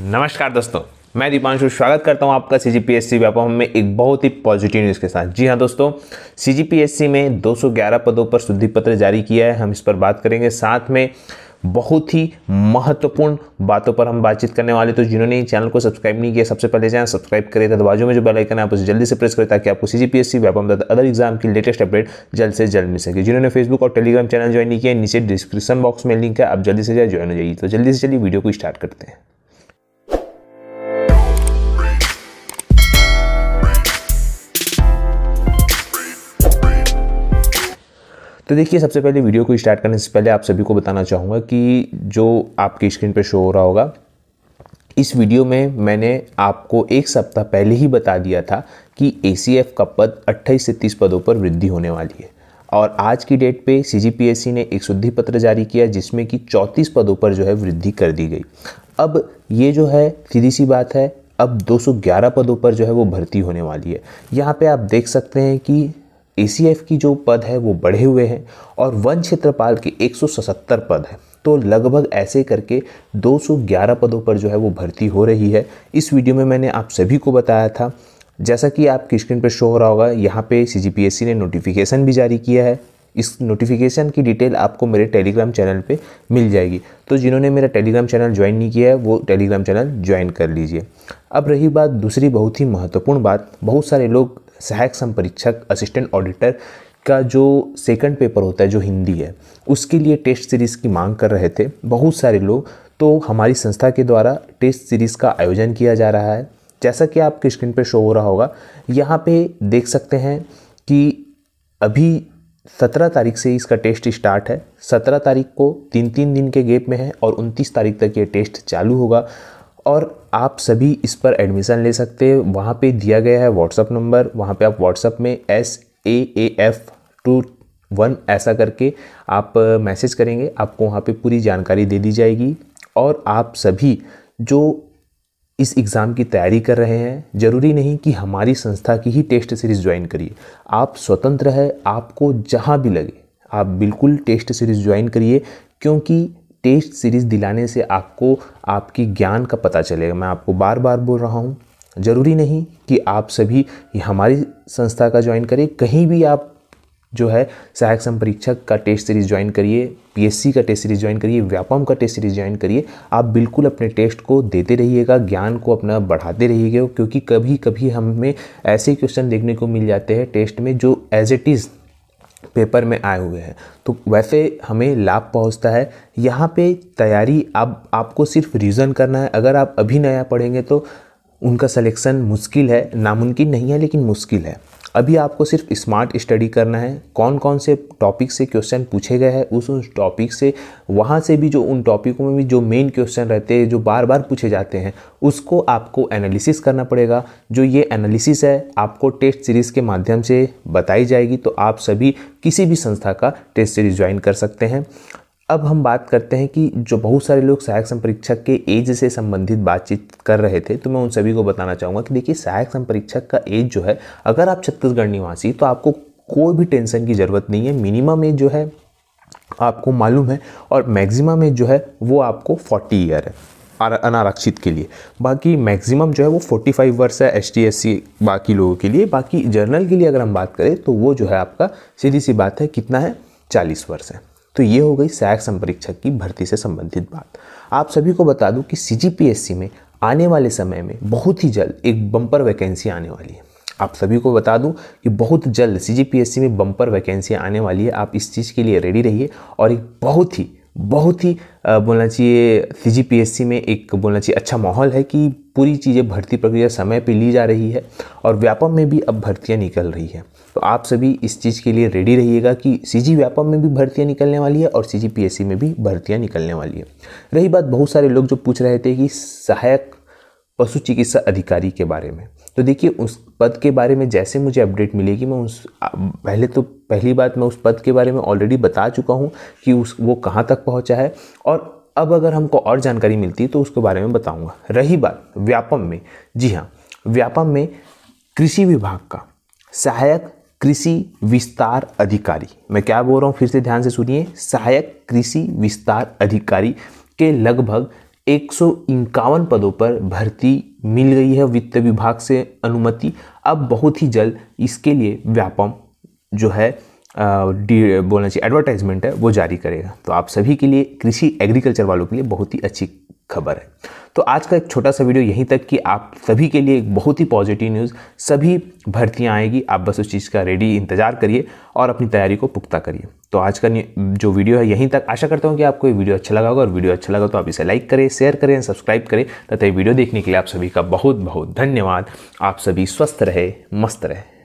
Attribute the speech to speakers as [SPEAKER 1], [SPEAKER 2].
[SPEAKER 1] नमस्कार दोस्तों मैं दीपांशु स्वागत करता हूं आपका C G P S C Vyapam में एक बहुत ही पॉजिटिव न्यूज़ के साथ जी हां दोस्तों सी जी पी एस सी में 211 पदों पर शुद्धि पत्र जारी किया है हम इस पर बात करेंगे साथ में बहुत ही महत्वपूर्ण बातों पर हम बातचीत करने वाले तो जिन्होंने चैनल को सब्सक्राइब नहीं किया सबसे पहले जाएं सब्सक्राइब करें तो बाजू में जो बेल आइकन है आप उसे जल्दी से प्रेस करें ताकि आपको C G P S C Vyapam तथा अदर एग्जाम की लेटेस्ट अपडेट जल्द से जल्द मिल सके जिन्होंने फेसबुक और टेलीग्राम चैनल ज्वाइन नहीं किया नीचे डिस्क्रिप्शन बॉक्स में लिंक है आप जल्दी से जाए ज्वाइन हो जाइए तो जल्दी से चलिए वीडियो को स्टार्ट करते हैं तो देखिए सबसे पहले वीडियो को स्टार्ट करने से पहले आप सभी को बताना चाहूँगा कि जो आपकी स्क्रीन पर शो हो रहा होगा इस वीडियो में मैंने आपको एक सप्ताह पहले ही बता दिया था कि ए का पद 28 से 30 पदों पर वृद्धि होने वाली है और आज की डेट पे सी ने एक शुद्धि पत्र जारी किया जिसमें कि 34 पदों पर जो है वृद्धि कर दी गई अब ये जो है सीधी सी बात है अब 211 पदों पर जो है वो भर्ती होने वाली है यहाँ पे आप देख सकते हैं कि ए की जो पद है वो बढ़े हुए हैं और वन क्षेत्रपाल के 177 पद हैं तो लगभग ऐसे करके 211 पदों पर जो है वो भर्ती हो रही है इस वीडियो में मैंने आप सभी को बताया था जैसा कि आपकी स्क्रीन पर शो हो रहा होगा यहाँ पे सी ने नोटिफिकेशन भी जारी किया है इस नोटिफिकेशन की डिटेल आपको मेरे टेलीग्राम चैनल पे मिल जाएगी तो जिन्होंने मेरा टेलीग्राम चैनल ज्वाइन नहीं किया है वो टेलीग्राम चैनल ज्वाइन कर लीजिए अब रही बात दूसरी बहुत ही महत्वपूर्ण बात बहुत सारे लोग सहायक संपरीक्षक असिस्टेंट ऑडिटर का जो सेकंड पेपर होता है जो हिंदी है उसके लिए टेस्ट सीरीज़ की मांग कर रहे थे बहुत सारे लोग तो हमारी संस्था के द्वारा टेस्ट सीरीज़ का आयोजन किया जा रहा है जैसा कि आपके स्क्रीन पर शो हो रहा होगा यहाँ पे देख सकते हैं कि अभी सत्रह तारीख से इसका टेस्ट स्टार्ट है सत्रह तारीख को तीन तीन दिन के गेप में है और उनतीस तारीख तक ये टेस्ट चालू होगा और आप सभी इस पर एडमिशन ले सकते हैं वहाँ पे दिया गया है व्हाट्सअप नंबर वहाँ पे आप व्हाट्सअप में S A A F two one ऐसा करके आप मैसेज करेंगे आपको वहाँ पे पूरी जानकारी दे दी जाएगी और आप सभी जो इस एग्ज़ाम की तैयारी कर रहे हैं ज़रूरी नहीं कि हमारी संस्था की ही टेस्ट सीरीज़ ज्वाइन करिए आप स्वतंत्र है आपको जहाँ भी लगे आप बिल्कुल टेस्ट सीरीज़ ज्वाइन करिए क्योंकि टेस्ट सीरीज़ दिलाने से आपको आपकी ज्ञान का पता चलेगा मैं आपको बार बार बोल रहा हूँ ज़रूरी नहीं कि आप सभी हमारी संस्था का ज्वाइन करें कहीं भी आप जो है सहायक सम परीक्षक का टेस्ट सीरीज़ ज्वाइन करिए पीएससी का टेस्ट सीरीज़ ज्वाइन करिए व्यापम का टेस्ट सीरीज़ ज्वाइन करिए आप बिल्कुल अपने टेस्ट को देते रहिएगा ज्ञान को अपना बढ़ाते रहिएगा क्योंकि कभी कभी हमें ऐसे क्वेश्चन देखने को मिल जाते हैं टेस्ट में जो एज इट इज़ पेपर में आए हुए हैं तो वैसे हमें लाभ पहुंचता है यहाँ पे तैयारी आप आपको सिर्फ रीज़न करना है अगर आप अभी नया पढ़ेंगे तो उनका सिलेक्शन मुश्किल है नामुमकिन नहीं है लेकिन मुश्किल है अभी आपको सिर्फ स्मार्ट स्टडी करना है कौन कौन से टॉपिक से क्वेश्चन पूछे गए हैं उस उस टॉपिक से वहाँ से भी जो उन टॉपिकों में भी जो मेन क्वेश्चन रहते हैं जो बार बार पूछे जाते हैं उसको आपको एनालिसिस करना पड़ेगा जो ये एनालिसिस है आपको टेस्ट सीरीज़ के माध्यम से बताई जाएगी तो आप सभी किसी भी संस्था का टेस्ट सीरीज ज्वाइन कर सकते हैं अब हम बात करते हैं कि जो बहुत सारे लोग सहायक संपरीक्षक के एज से संबंधित बातचीत कर रहे थे तो मैं उन सभी को बताना चाहूँगा कि देखिए सहायक संपरीक्षक का एज जो है अगर आप छत्तीसगढ़ निवासी तो आपको कोई भी टेंशन की ज़रूरत नहीं है मिनिमम एज जो है आपको मालूम है और मैक्सिमम एज जो है वो आपको 40 ईयर है अनारक्षित के लिए बाकी मैक्सिमम जो है वो 45 वर्ष है एस टी बाकी लोगों के लिए बाकी जर्नल के लिए अगर हम बात करें तो वो जो है आपका सीधी सी बात है कितना है 40 वर्ष है तो ये हो गई सहायक संपरीक्षक की भर्ती से संबंधित बात आप सभी को बता दूं कि सी में आने वाले समय में बहुत ही जल्द एक बम्पर वैकेंसी आने वाली है आप सभी को बता दूं कि बहुत जल्द सी में बम्पर वैकेंसी आने वाली है आप इस चीज़ के लिए रेडी रहिए और एक बहुत ही बहुत ही बोलना चाहिए सी में एक बोलना चाहिए अच्छा माहौल है कि पूरी चीज़ें भर्ती प्रक्रिया समय पे ली जा रही है और व्यापम में भी अब भर्तियाँ निकल रही है तो आप सभी इस चीज़ के लिए रेडी रहिएगा कि सी व्यापम में भी भर्तियाँ निकलने वाली है और सी में भी भर्तियाँ निकलने वाली है रही बात बहुत सारे लोग जो पूछ रहे थे कि सहायक पशु चिकित्सा अधिकारी के बारे में तो देखिए उस पद के बारे में जैसे मुझे अपडेट मिलेगी मैं उस पहले तो पहली बात मैं उस पद के बारे में ऑलरेडी बता चुका हूँ कि उस वो कहाँ तक पहुँचा है और अब अगर हमको और जानकारी मिलती है तो उसके बारे में बताऊँगा रही बात व्यापम में जी हाँ व्यापम में कृषि विभाग का सहायक कृषि विस्तार अधिकारी मैं क्या बोल रहा हूँ फिर से ध्यान से सुनिए सहायक कृषि विस्तार अधिकारी के लगभग एक पदों पर भर्ती मिल गई है वित्त विभाग से अनुमति अब बहुत ही जल्द इसके लिए व्यापम जो है डी बोलना चाहिए एडवर्टाइजमेंट है वो जारी करेगा तो आप सभी के लिए कृषि एग्रीकल्चर वालों के लिए बहुत ही अच्छी खबर है तो आज का एक छोटा सा वीडियो यहीं तक कि आप सभी के लिए एक बहुत ही पॉजिटिव न्यूज़ सभी भर्तियाँ आएगी आप बस उस चीज़ का रेडी इंतज़ार करिए और अपनी तैयारी को पुख्ता करिए तो आज का जो वीडियो है यहीं तक आशा करता हूँ कि आपको ये वीडियो अच्छा लगा होगा और वीडियो अच्छा लगा तो आप इसे लाइक करें शेयर करें सब्सक्राइब करें तथा ये वीडियो देखने के लिए आप सभी का बहुत बहुत धन्यवाद आप सभी स्वस्थ रहे मस्त रहे